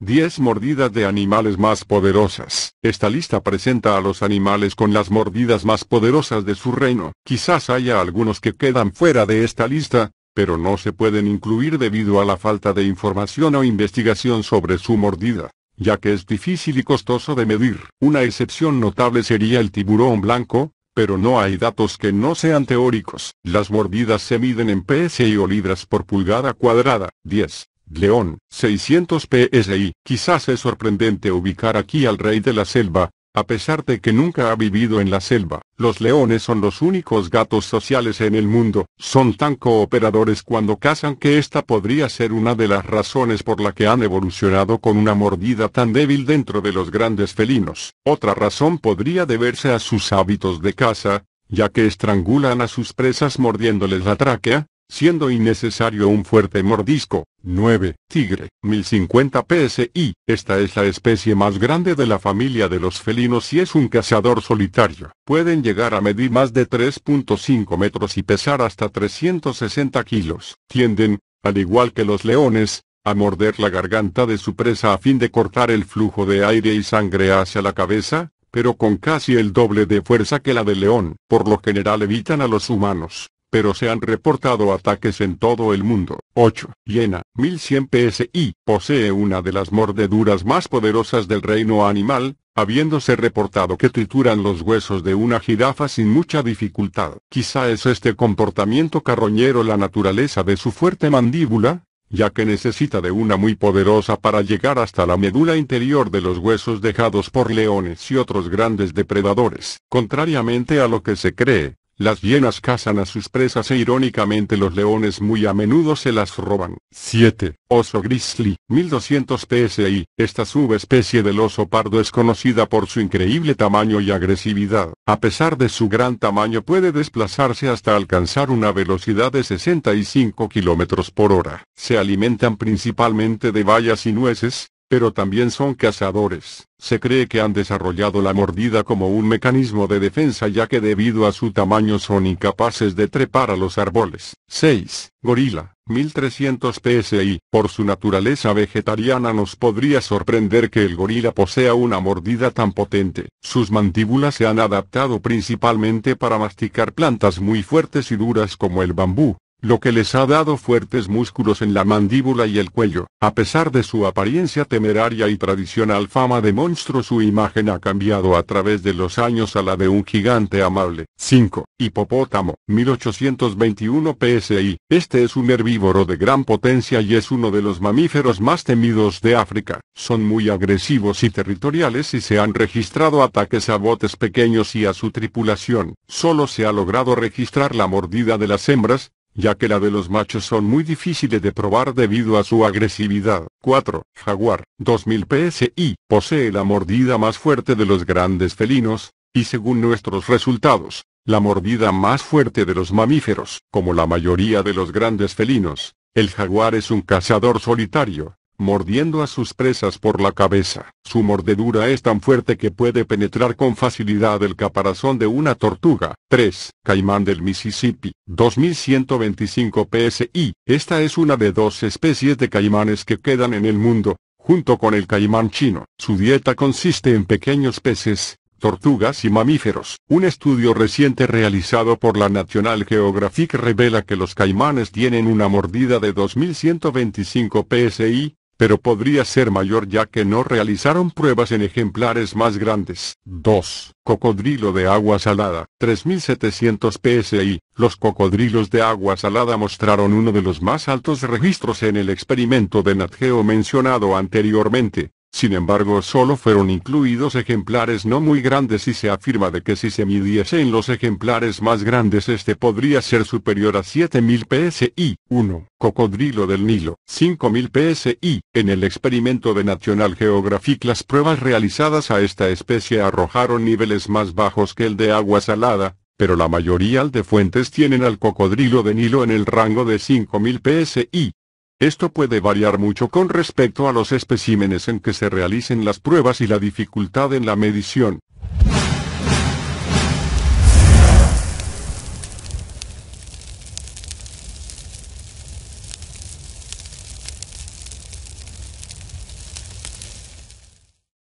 10 mordidas de animales más poderosas. Esta lista presenta a los animales con las mordidas más poderosas de su reino. Quizás haya algunos que quedan fuera de esta lista, pero no se pueden incluir debido a la falta de información o investigación sobre su mordida, ya que es difícil y costoso de medir. Una excepción notable sería el tiburón blanco, pero no hay datos que no sean teóricos. Las mordidas se miden en PSI o libras por pulgada cuadrada. 10. León, 600 PSI. Quizás es sorprendente ubicar aquí al rey de la selva, a pesar de que nunca ha vivido en la selva, los leones son los únicos gatos sociales en el mundo, son tan cooperadores cuando cazan que esta podría ser una de las razones por la que han evolucionado con una mordida tan débil dentro de los grandes felinos. Otra razón podría deberse a sus hábitos de caza, ya que estrangulan a sus presas mordiéndoles la tráquea, siendo innecesario un fuerte mordisco. 9. Tigre, 1050 psi. Esta es la especie más grande de la familia de los felinos y es un cazador solitario. Pueden llegar a medir más de 3.5 metros y pesar hasta 360 kilos. Tienden, al igual que los leones, a morder la garganta de su presa a fin de cortar el flujo de aire y sangre hacia la cabeza, pero con casi el doble de fuerza que la del león. Por lo general evitan a los humanos pero se han reportado ataques en todo el mundo. 8. Hiena, 1100 psi, posee una de las mordeduras más poderosas del reino animal, habiéndose reportado que trituran los huesos de una jirafa sin mucha dificultad. Quizá es este comportamiento carroñero la naturaleza de su fuerte mandíbula, ya que necesita de una muy poderosa para llegar hasta la médula interior de los huesos dejados por leones y otros grandes depredadores. Contrariamente a lo que se cree, las hienas cazan a sus presas e irónicamente los leones muy a menudo se las roban. 7. Oso grizzly, 1200 psi. Esta subespecie del oso pardo es conocida por su increíble tamaño y agresividad. A pesar de su gran tamaño puede desplazarse hasta alcanzar una velocidad de 65 km por hora. Se alimentan principalmente de bayas y nueces, pero también son cazadores. Se cree que han desarrollado la mordida como un mecanismo de defensa ya que debido a su tamaño son incapaces de trepar a los árboles. 6. Gorila, 1300 psi. Por su naturaleza vegetariana nos podría sorprender que el gorila posea una mordida tan potente. Sus mandíbulas se han adaptado principalmente para masticar plantas muy fuertes y duras como el bambú lo que les ha dado fuertes músculos en la mandíbula y el cuello. A pesar de su apariencia temeraria y tradicional fama de monstruo su imagen ha cambiado a través de los años a la de un gigante amable. 5. Hipopótamo, 1821 PSI. Este es un herbívoro de gran potencia y es uno de los mamíferos más temidos de África. Son muy agresivos y territoriales y se han registrado ataques a botes pequeños y a su tripulación. Solo se ha logrado registrar la mordida de las hembras, ya que la de los machos son muy difíciles de probar debido a su agresividad. 4. Jaguar, 2000 psi, posee la mordida más fuerte de los grandes felinos, y según nuestros resultados, la mordida más fuerte de los mamíferos. Como la mayoría de los grandes felinos, el jaguar es un cazador solitario, mordiendo a sus presas por la cabeza. Su mordedura es tan fuerte que puede penetrar con facilidad el caparazón de una tortuga. 3. Caimán del Mississippi, 2125 psi. Esta es una de dos especies de caimanes que quedan en el mundo, junto con el caimán chino. Su dieta consiste en pequeños peces, tortugas y mamíferos. Un estudio reciente realizado por la National Geographic revela que los caimanes tienen una mordida de 2125 psi, pero podría ser mayor ya que no realizaron pruebas en ejemplares más grandes. 2. Cocodrilo de agua salada, 3700 psi. Los cocodrilos de agua salada mostraron uno de los más altos registros en el experimento de Natgeo mencionado anteriormente, sin embargo, solo fueron incluidos ejemplares no muy grandes y se afirma de que si se en los ejemplares más grandes este podría ser superior a 7000 psi. 1. Cocodrilo del Nilo. 5000 psi. En el experimento de National Geographic las pruebas realizadas a esta especie arrojaron niveles más bajos que el de agua salada, pero la mayoría de fuentes tienen al cocodrilo de Nilo en el rango de 5000 psi. Esto puede variar mucho con respecto a los especímenes en que se realicen las pruebas y la dificultad en la medición.